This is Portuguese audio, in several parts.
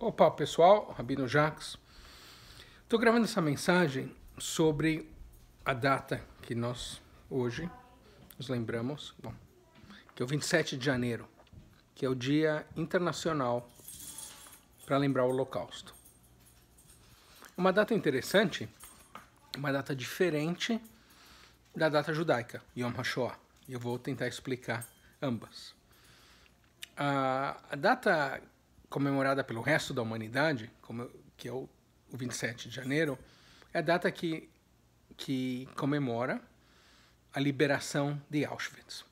Opa, pessoal, Rabino Jacques. Estou gravando essa mensagem sobre a data que nós hoje nos lembramos, bom, que é o 27 de janeiro, que é o Dia Internacional para lembrar o Holocausto. Uma data interessante, uma data diferente da data judaica, Yom HaShoah. Eu vou tentar explicar ambas. A data comemorada pelo resto da humanidade, como, que é o, o 27 de janeiro, é a data que, que comemora a liberação de Auschwitz.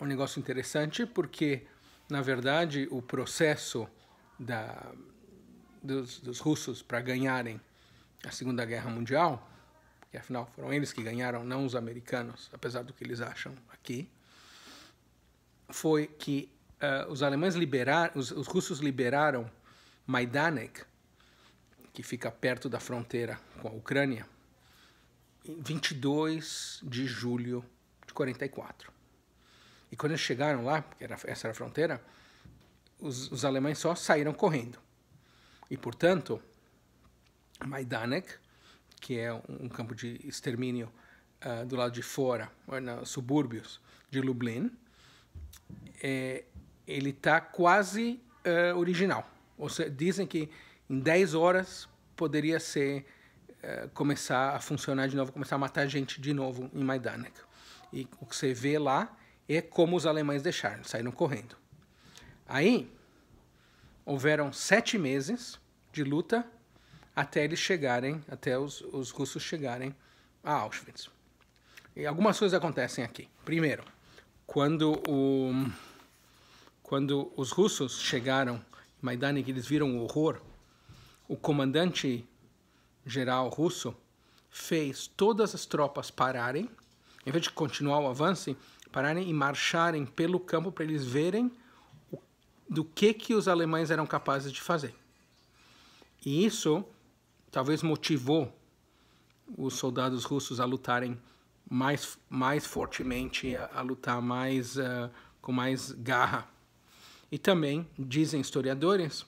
É um negócio interessante porque, na verdade, o processo da, dos, dos russos para ganharem a Segunda Guerra Mundial, que afinal foram eles que ganharam, não os americanos, apesar do que eles acham aqui, foi que uh, os alemães liberaram, os, os, russos liberaram Maidanek que fica perto da fronteira com a Ucrânia, em 22 de julho de 44. E quando eles chegaram lá, porque era, essa era a fronteira, os, os alemães só saíram correndo. E, portanto, Maidanek que é um campo de extermínio uh, do lado de fora, eh, nos subúrbios de Lublin, é, ele tá quase uh, original. Ou seja, dizem que em 10 horas poderia ser uh, começar a funcionar de novo, começar a matar gente de novo em Maidanek E o que você vê lá é como os alemães deixaram, saíram correndo. Aí houveram sete meses de luta até eles chegarem, até os, os russos chegarem a Auschwitz. E algumas coisas acontecem aqui. Primeiro, quando o quando os russos chegaram em Maidanek, eles viram o horror. O comandante geral russo fez todas as tropas pararem, em vez de continuar o avanço, pararem e marcharem pelo campo para eles verem o, do que que os alemães eram capazes de fazer. E isso talvez motivou os soldados russos a lutarem mais mais fortemente, a, a lutar mais uh, com mais garra. E também dizem historiadores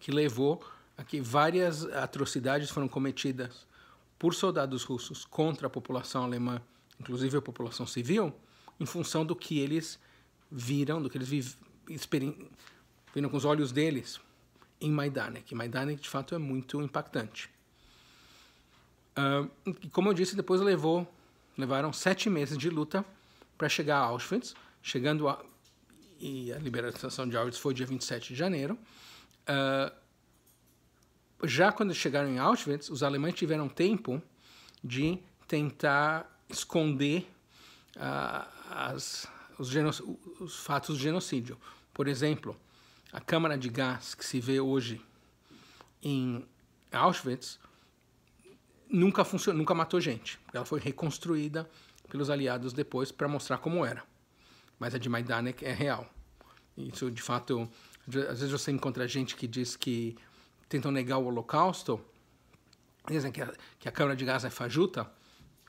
que levou a que várias atrocidades foram cometidas por soldados russos contra a população alemã, inclusive a população civil, em função do que eles viram, do que eles viveram viram com os olhos deles em Maidanek. Maidanek de fato, é muito impactante. Uh, e como eu disse, depois levou, levaram sete meses de luta para chegar a Auschwitz, chegando a, e a liberação de Auschwitz foi dia 27 de janeiro. Uh, já quando chegaram em Auschwitz, os alemães tiveram tempo de tentar esconder uh, as, os, os, fatos de genocídio. Por exemplo, a câmara de gás que se vê hoje em Auschwitz nunca, nunca matou gente. Ela foi reconstruída pelos aliados depois para mostrar como era mas a de Maidanek é real. Isso, de fato, às vezes você encontra gente que diz que tentam negar o Holocausto, dizem que a, que a Câmara de gás é fajuta,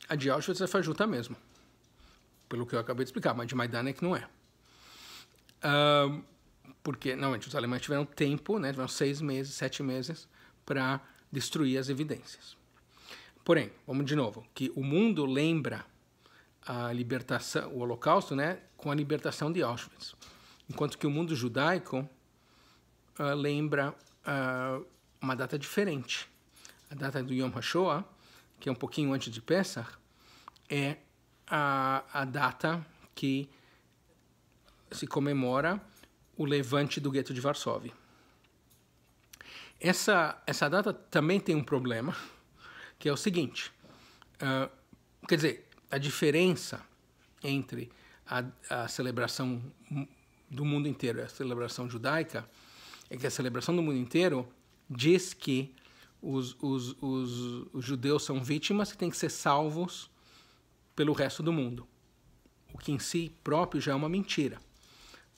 a de Auschwitz é fajuta mesmo, pelo que eu acabei de explicar, mas a de Maidanek não é. Um, porque, não, os alemães tiveram tempo, né, tiveram seis meses, sete meses, para destruir as evidências. Porém, vamos de novo, que o mundo lembra a libertação, o Holocausto, né, com a libertação de Auschwitz. Enquanto que o mundo judaico uh, lembra uh, uma data diferente. A data do Yom HaShoah, que é um pouquinho antes de Pesach, é a, a data que se comemora o levante do gueto de Varsóvia. Essa, essa data também tem um problema, que é o seguinte: uh, quer dizer, a diferença entre a, a celebração do mundo inteiro, a celebração judaica, é que a celebração do mundo inteiro diz que os, os, os, os judeus são vítimas que têm que ser salvos pelo resto do mundo. O que em si próprio já é uma mentira,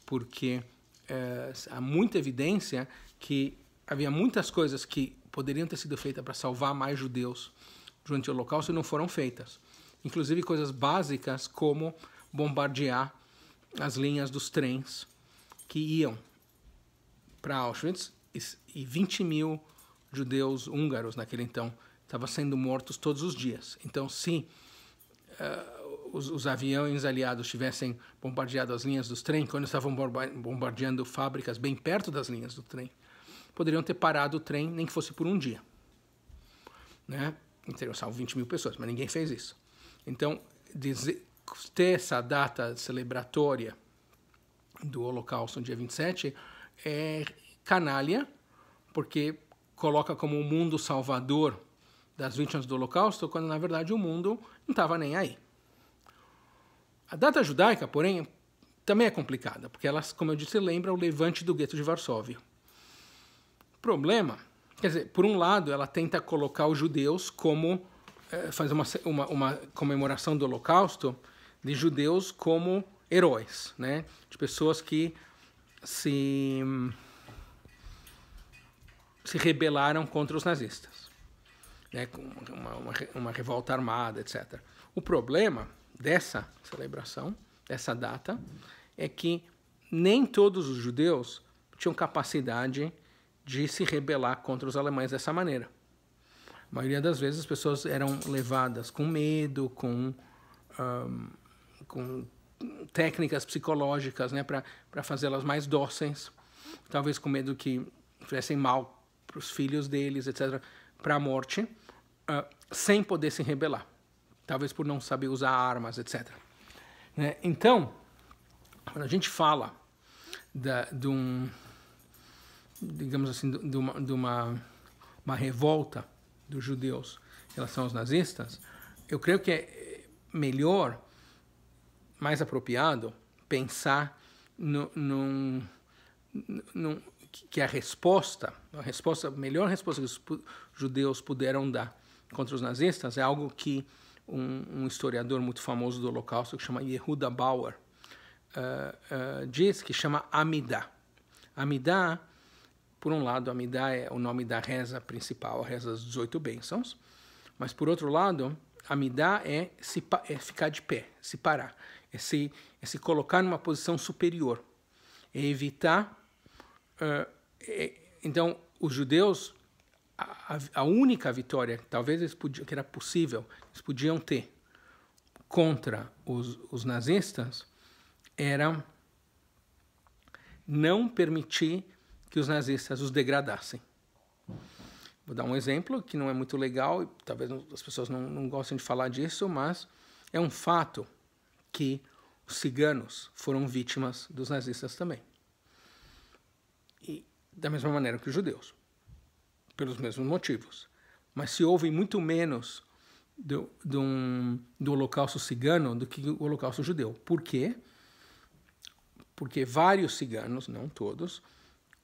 porque é, há muita evidência que havia muitas coisas que poderiam ter sido feitas para salvar mais judeus durante o Holocausto e não foram feitas. Inclusive coisas básicas como bombardear as linhas dos trens que iam para Auschwitz e 20 mil judeus húngaros naquele então estavam sendo mortos todos os dias. Então, se uh, os, os, aviões aliados tivessem bombardeado as linhas dos trens quando estavam bombardeando fábricas bem perto das linhas do trem, poderiam ter parado o trem, nem que fosse por um dia. Né? interessavam 20 mil pessoas, mas ninguém fez isso. Então, dizer, ter essa data celebratória do Holocausto no dia 27 é canalha, porque coloca como o mundo salvador das vítimas do Holocausto, quando na verdade o mundo não estava nem aí. A data judaica, porém, também é complicada, porque ela, como eu disse, lembra o levante do gueto de Varsóvia. Problema, quer dizer, por um lado, ela tenta colocar os judeus como é, eh, fazer uma, uma, uma comemoração do Holocausto de judeus como heróis, né? De pessoas que se se rebelaram contra os nazistas, né? Com uma, uma, uma revolta armada, etc. O problema dessa celebração, dessa data, é que nem todos os judeus tinham capacidade de se rebelar contra os alemães dessa maneira. A maioria das vezes as pessoas eram levadas com medo, com um, com técnicas psicológicas né, para fazê-las mais dóceis, talvez com medo que fizessem mal para os filhos deles, etc., para a morte, uh, sem poder se rebelar, talvez por não saber usar armas, etc. Né? Então, quando a gente fala da, de um, digamos assim, de uma, de uma, uma revolta dos judeus em relação aos nazistas, eu creio que é melhor mais apropriado pensar num, num, que a resposta, a resposta, a melhor resposta que os judeus puderam dar contra os nazistas é algo que um, um historiador muito famoso do Holocausto, que chama Yehuda Bauer, uh, uh, diz que chama Amidá. Amidá, por um lado, Amidá é o nome da reza principal, a reza das 18 bênçãos, mas por outro lado, Amidá é, se, é ficar de pé, se parar é se, é se colocar numa posição superior, é evitar. Uh, é, então, os judeus, a, a única vitória, talvez eles podiam, que era possível, eles podiam ter contra os, os nazistas, era não permitir que os nazistas os degradassem. Vou dar um exemplo que não é muito legal, e talvez as pessoas não, não gostem de falar disso, mas é um fato que os ciganos foram vítimas dos nazistas também. E da mesma maneira que os judeus, pelos mesmos motivos. Mas se houve muito menos do, do, do holocausto cigano do que o holocausto judeu. Por quê? Porque vários ciganos, não todos,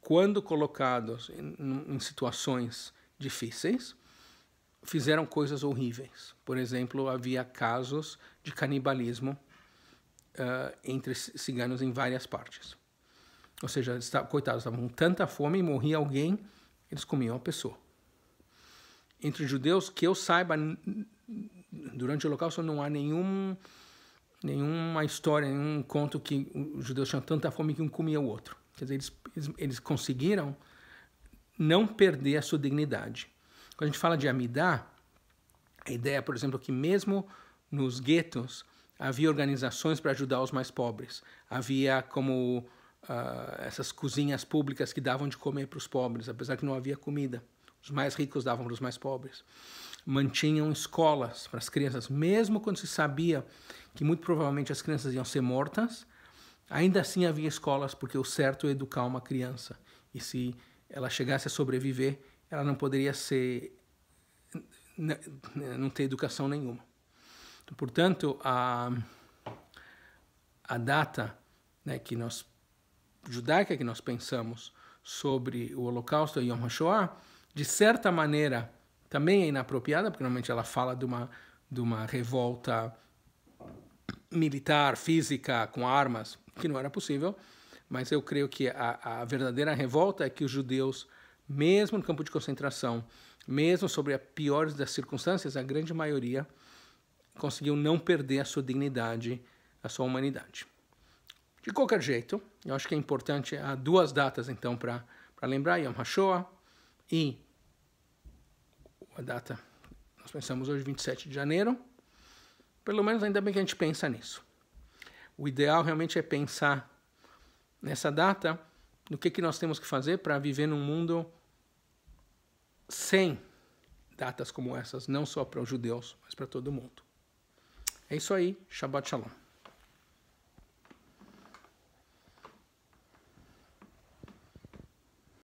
quando colocados em, em situações difíceis, fizeram coisas horríveis. Por exemplo, havia casos de canibalismo uh, entre ciganos em várias partes. Ou seja, estavam, coitados, estavam com tanta fome, morria alguém, eles comiam a pessoa. Entre judeus, que eu saiba, durante o Holocausto não há nenhum, nenhuma história, nenhum conto que os judeus tinham tanta fome que um comia o outro. Quer dizer, eles, eles, eles conseguiram não perder a sua dignidade. Quando a gente fala de Amidá, a ideia, por exemplo, é que mesmo nos guetos, havia organizações para ajudar os mais pobres, havia como uh, essas cozinhas públicas que davam de comer para os pobres, apesar que não havia comida. Os mais ricos davam para os mais pobres. Mantinham escolas para as crianças, mesmo quando se sabia que muito provavelmente as crianças iam ser mortas, ainda assim havia escolas, porque o certo é educar uma criança. E se ela chegasse a sobreviver, ela não poderia ser. não ter educação nenhuma. Portanto, a, a data né, que nós, judaica que nós pensamos sobre o Holocausto e Yom HaShoah, de certa maneira também é inapropriada, porque normalmente ela fala de uma, de uma revolta militar, física, com armas, que não era possível, mas eu creio que a, a verdadeira revolta é que os judeus, mesmo no campo de concentração, mesmo sobre a piores das circunstâncias, a grande maioria conseguiu não perder a sua dignidade, a sua humanidade. De qualquer jeito, eu acho que é importante, há duas datas então para lembrar, Yom HaShoah e a data, nós pensamos hoje 27 de janeiro, pelo menos ainda bem que a gente pensa nisso. O ideal realmente é pensar nessa data, no que, que nós temos que fazer para viver num mundo sem datas como essas, não só para os judeus, mas para todo mundo. É isso aí. Shabbat Shalom.